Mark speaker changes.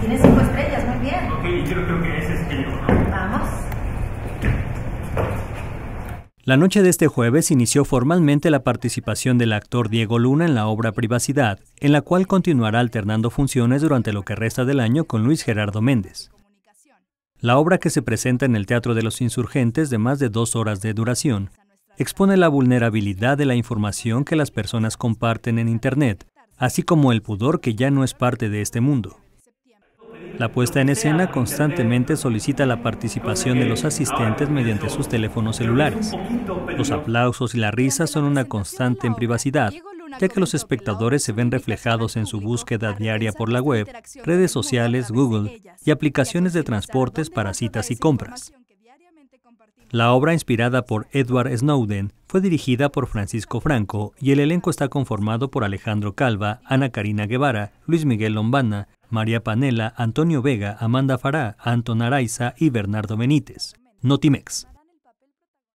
Speaker 1: cinco estrellas, bien. Ok, yo creo que ese es Vamos. La noche de este jueves inició formalmente la participación del actor Diego Luna en la obra Privacidad, en la cual continuará alternando funciones durante lo que resta del año con Luis Gerardo Méndez. La obra que se presenta en el Teatro de los Insurgentes de más de dos horas de duración expone la vulnerabilidad de la información que las personas comparten en Internet, así como el pudor que ya no es parte de este mundo. La puesta en escena constantemente solicita la participación de los asistentes mediante sus teléfonos celulares. Los aplausos y la risa son una constante en privacidad, ya que los espectadores se ven reflejados en su búsqueda diaria por la web, redes sociales, Google y aplicaciones de transportes para citas y compras. La obra inspirada por Edward Snowden fue dirigida por Francisco Franco y el elenco está conformado por Alejandro Calva, Ana Karina Guevara, Luis Miguel Lombana, María Panela, Antonio Vega, Amanda Fará, Anton Araiza y Bernardo Benítez. Notimex.